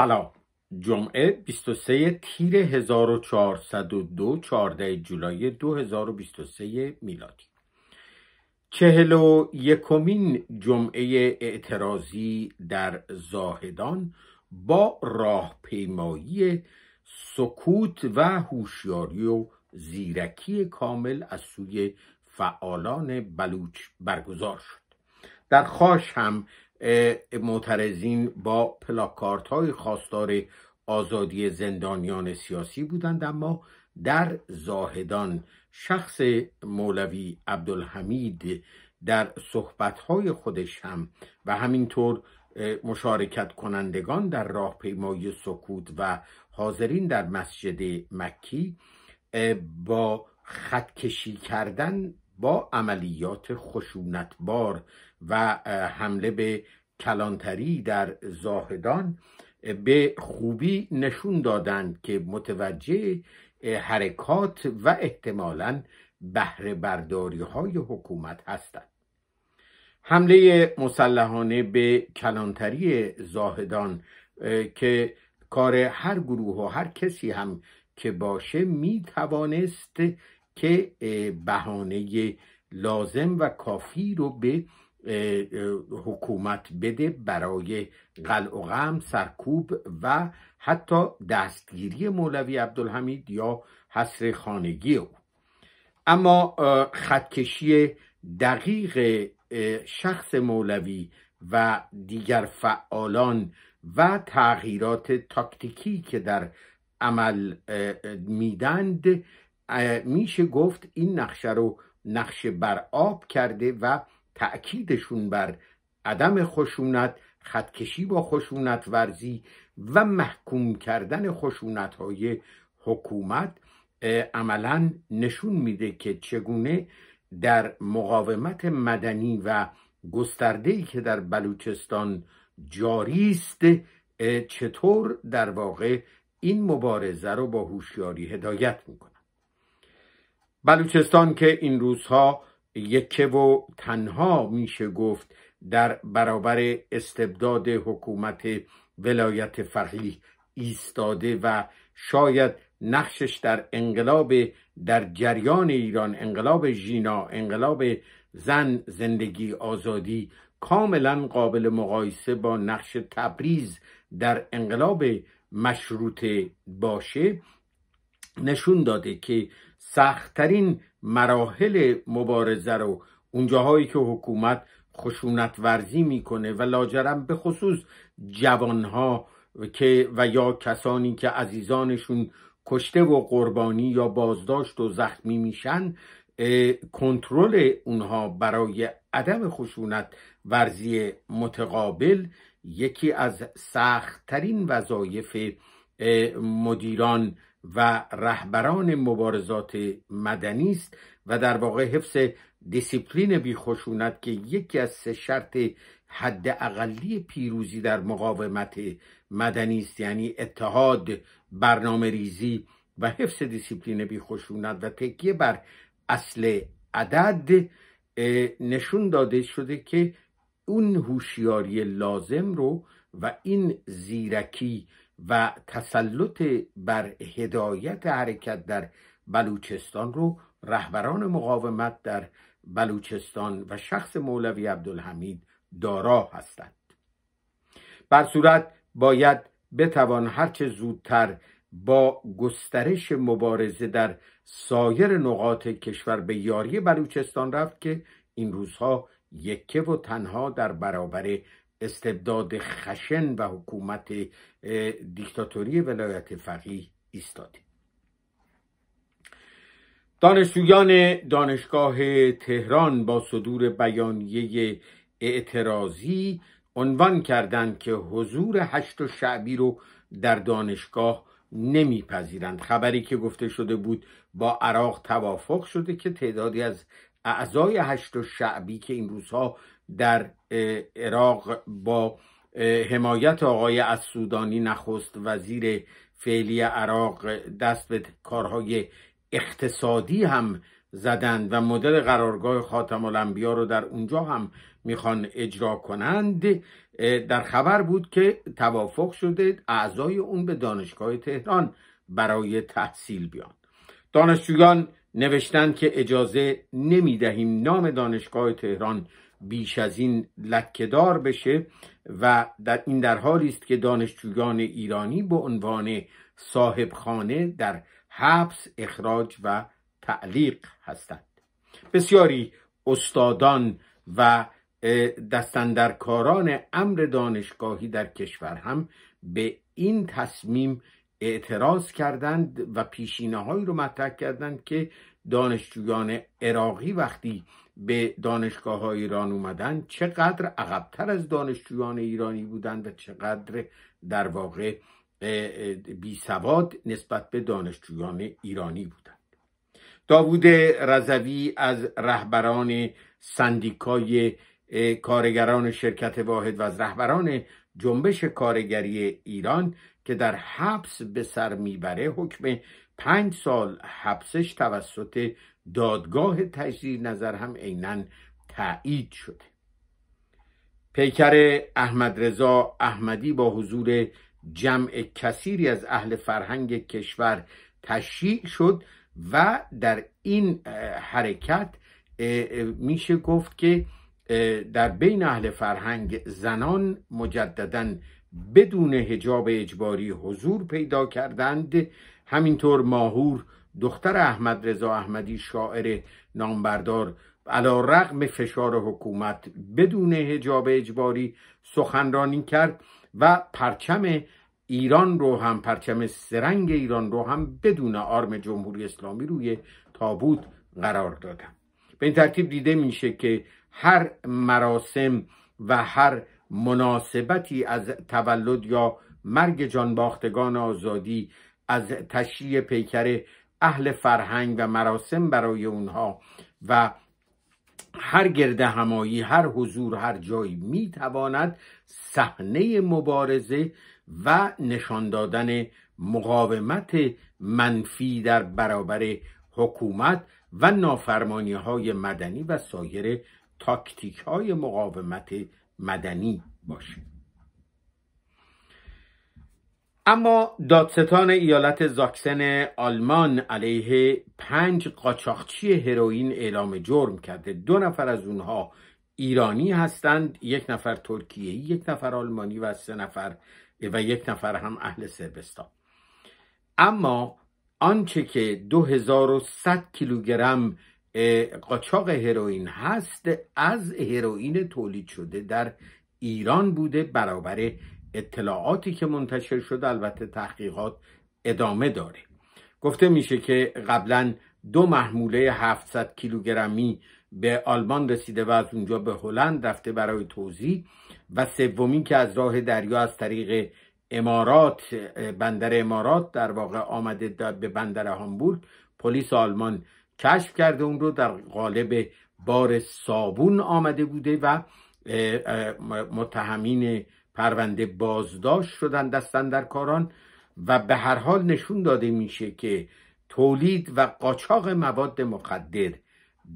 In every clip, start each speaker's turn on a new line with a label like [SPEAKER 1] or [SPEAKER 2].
[SPEAKER 1] سلام جمعه 23 تیر 1402 14 جولای 2023 میلادی چهل و یکمین جمعه اعتراضی در زاهدان با راهپیمایی سکوت و هوشیاری و زیرکی کامل از سوی فعالان بلوچ برگزار شد در خاش هم معترضین با پلاکارت های خواستار آزادی زندانیان سیاسی بودند اما در زاهدان شخص مولوی عبدالحمید در های خودش هم و همینطور مشارکت کنندگان در راهپیمایی سکوت و حاضرین در مسجد مکی با کشی کردن با عملیات خشونتبار و حمله به کلانتری در زاهدان به خوبی نشون دادند که متوجه حرکات و احتمالا بهره برداری های حکومت هستند حمله مسلحانه به کلانتری زاهدان که کار هر گروه و هر کسی هم که باشه می توانست که بهانه لازم و کافی رو به حکومت بده برای قلع و غم سرکوب و حتی دستگیری مولوی عبدالحمید یا حصر خانگی او اما خطکشی دقیق شخص مولوی و دیگر فعالان و تغییرات تاکتیکی که در عمل میدند میشه گفت این نقشه رو نقشه بر آب کرده و تأکیدشون بر عدم خشونت خطکشی با خشونت ورزی و محکوم کردن خشونت های حکومت عملا نشون میده که چگونه در مقاومت مدنی و گسترده ای که در بلوچستان جاری است چطور در واقع این مبارزه رو با هوشیاری هدایت میکنه بلوچستان که این روزها یکه و تنها میشه گفت در برابر استبداد حکومت ولایت فقیه ایستاده و شاید نقشش در انقلاب در جریان ایران انقلاب ژینا انقلاب زن زندگی آزادی کاملا قابل مقایسه با نقش تبریز در انقلاب مشروطه باشه نشون داده که سختترین مراحل مبارزه رو اونجاهایی که حکومت خشونت ورزی میکنه و لاجرم به خصوص جوانها که و یا کسانی که عزیزانشون کشته و قربانی یا بازداشت و زخمی میشن کنترل اونها برای عدم خشونت ورزی متقابل یکی از سختترین وظایف مدیران و رهبران مبارزات مدنی است و در واقع حفظ دیسیپلین بیخشونت که یکی از سه شرط حد اقلی پیروزی در مقاومت مدنی است یعنی اتحاد برنامه ریزی و حفظ دیسیپلین بیخشونت و تکیه بر اصل عدد نشون داده شده که اون هوشیاری لازم رو و این زیرکی و تسلط بر هدایت حرکت در بلوچستان رو رهبران مقاومت در بلوچستان و شخص مولوی عبدالحمید دارا هستند بر صورت باید بتوان هرچه زودتر با گسترش مبارزه در سایر نقاط کشور به یاری بلوچستان رفت که این روزها یکه و تنها در برابر استبداد خشن و حکومت دیکتاتوری ولایت فقیه ایستادیم دانشجویان دانشگاه تهران با صدور بیانیه اعتراضی عنوان کردند که حضور هشت و شعبی رو در دانشگاه نمیپذیرند خبری که گفته شده بود با عراق توافق شده که تعدادی از اعضای هشت و شعبی که این روزها در عراق با حمایت آقای از سودانی نخست وزیر فعلی عراق دست به کارهای اقتصادی هم زدند و مدل قرارگاه خاتم الانبیا رو در اونجا هم میخوان اجرا کنند در خبر بود که توافق شده اعضای اون به دانشگاه تهران برای تحصیل بیان دانشجویان نوشتند که اجازه نمیدهیم نام دانشگاه تهران بیش از این لکهدار بشه و در این در حالی است که دانشجویان ایرانی به عنوان صاحبخانه در حبس اخراج و تعلیق هستند بسیاری استادان و دستندرکاران امر دانشگاهی در کشور هم به این تصمیم اعتراض کردند و پیشینه هایی رو مطرح کردند که دانشجویان عراقی وقتی به دانشگاه های ایران اومدن چقدر عقبتر از دانشجویان ایرانی بودند و چقدر در واقع بی سواد نسبت به دانشجویان ایرانی بودند داوود رضوی از رهبران سندیکای کارگران شرکت واحد و از رهبران جنبش کارگری ایران که در حبس به سر میبره حکم پنج سال حبسش توسط دادگاه تجدید نظر هم عینا تایید شده پیکر احمد رضا احمدی با حضور جمع کثیری از اهل فرهنگ کشور تشییع شد و در این حرکت میشه گفت که در بین اهل فرهنگ زنان مجددا بدون حجاب اجباری حضور پیدا کردند همینطور ماهور دختر احمد رضا احمدی شاعر نامبردار علا رقم فشار حکومت بدون هجاب اجباری سخنرانی کرد و پرچم ایران رو هم پرچم سرنگ ایران رو هم بدون آرم جمهوری اسلامی روی تابوت قرار دادن به این ترتیب دیده میشه که هر مراسم و هر مناسبتی از تولد یا مرگ جانباختگان آزادی از تشییع پیکر اهل فرهنگ و مراسم برای اونها و هر گرده همایی هر حضور هر جایی میتواند صحنه مبارزه و نشان دادن مقاومت منفی در برابر حکومت و نافرمانی های مدنی و سایر تاکتیک های مقاومت مدنی باشه اما دادستان ایالت زاکسن آلمان علیه پنج قاچاقچی هروئین اعلام جرم کرده دو نفر از اونها ایرانی هستند یک نفر ترکیه یک نفر آلمانی و سه نفر و یک نفر هم اهل سربستان اما آنچه که 2100 کیلوگرم قاچاق هروئین هست از هروئین تولید شده در ایران بوده برابر اطلاعاتی که منتشر شده البته تحقیقات ادامه داره گفته میشه که قبلا دو محموله 700 کیلوگرمی به آلمان رسیده و از اونجا به هلند رفته برای توضیح و سومی که از راه دریا از طریق امارات بندر امارات در واقع آمده به بندر هامبورگ پلیس آلمان کشف کرده اون رو در قالب بار صابون آمده بوده و متهمین پرونده بازداشت شدن دستن در کاران و به هر حال نشون داده میشه که تولید و قاچاق مواد مخدر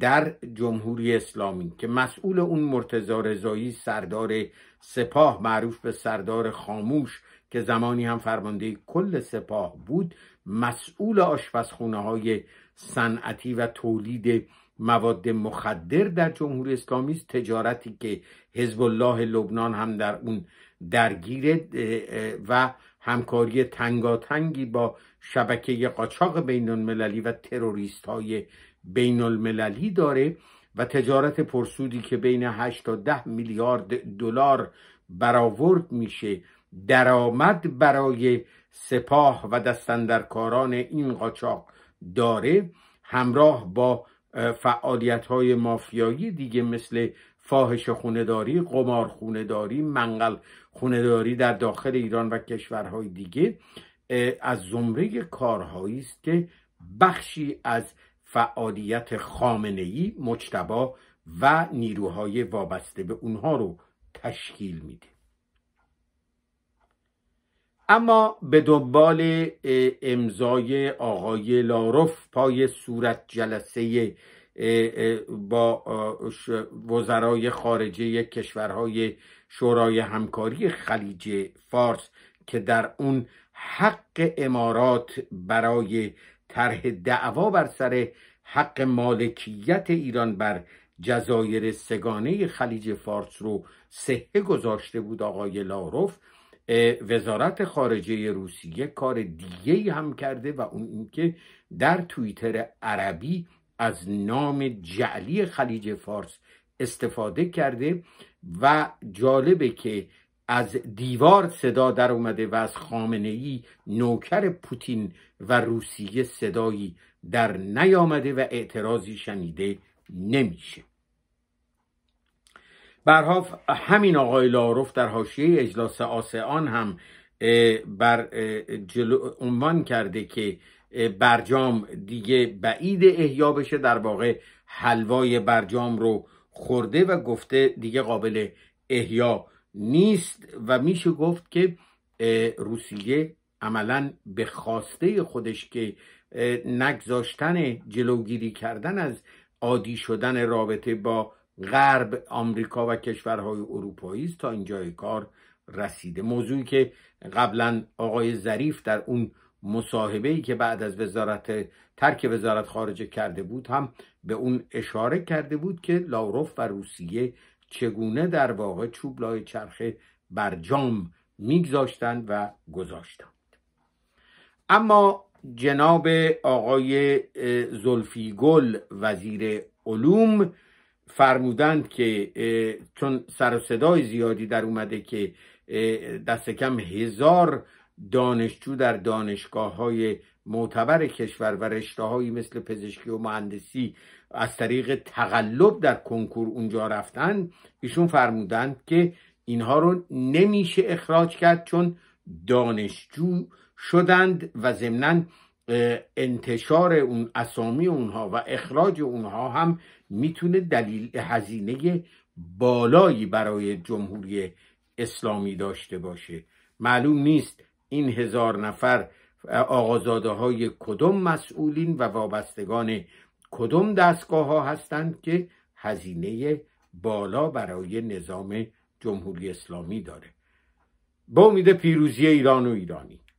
[SPEAKER 1] در جمهوری اسلامی که مسئول اون مرتزا رضایی سردار سپاه معروف به سردار خاموش که زمانی هم فرمانده کل سپاه بود مسئول آشپزخونه های صنعتی و تولید مواد مخدر در جمهوری اسلامی است تجارتی که حزب الله لبنان هم در اون درگیره و همکاری تنگاتنگی با شبکه قاچاق بین المللی و تروریست های بین المللی داره و تجارت پرسودی که بین 8 تا 10 میلیارد دلار برآورد میشه درآمد برای سپاه و دستندرکاران این قاچاق داره همراه با فعالیت های مافیایی دیگه مثل فاحش خونداری، قمار خونداری، منقل خونداری در داخل ایران و کشورهای دیگه از زمره کارهایی است که بخشی از فعالیت خامنه ای مجتبا و نیروهای وابسته به اونها رو تشکیل میده اما به دنبال امضای آقای لاروف پای صورت جلسه با وزرای خارجه کشورهای شورای همکاری خلیج فارس که در اون حق امارات برای طرح دعوا بر سر حق مالکیت ایران بر جزایر سگانه خلیج فارس رو صحه گذاشته بود آقای لاروف وزارت خارجه روسیه کار دیگه هم کرده و اون اینکه در توییتر عربی از نام جعلی خلیج فارس استفاده کرده و جالبه که از دیوار صدا در اومده و از خامنه ای نوکر پوتین و روسیه صدایی در نیامده و اعتراضی شنیده نمیشه برها همین آقای لاروف در حاشیه اجلاس آسان هم بر جلو عنوان کرده که برجام دیگه بعید احیا بشه در واقع حلوای برجام رو خورده و گفته دیگه قابل احیا نیست و میشه گفت که روسیه عملا به خواسته خودش که نگذاشتن جلوگیری کردن از عادی شدن رابطه با غرب آمریکا و کشورهای اروپایی است تا اینجای کار رسیده موضوعی که قبلا آقای ظریف در اون مصاحبه ای که بعد از وزارت ترک وزارت خارجه کرده بود هم به اون اشاره کرده بود که لاوروف و روسیه چگونه در واقع چوب لای چرخه برجام میگذاشتند و گذاشتند اما جناب آقای زلفیگل وزیر علوم فرمودند که چون سر و صدای زیادی در اومده که دست کم هزار دانشجو در دانشگاه های معتبر کشور و رشته هایی مثل پزشکی و مهندسی از طریق تقلب در کنکور اونجا رفتن ایشون فرمودند که اینها رو نمیشه اخراج کرد چون دانشجو شدند و ضمناً انتشار اون اسامی اونها و اخراج اونها هم میتونه دلیل هزینه بالایی برای جمهوری اسلامی داشته باشه معلوم نیست این هزار نفر آقازاده های کدوم مسئولین و وابستگان کدوم دستگاه ها هستند که هزینه بالا برای نظام جمهوری اسلامی داره با امید پیروزی ایران و ایرانی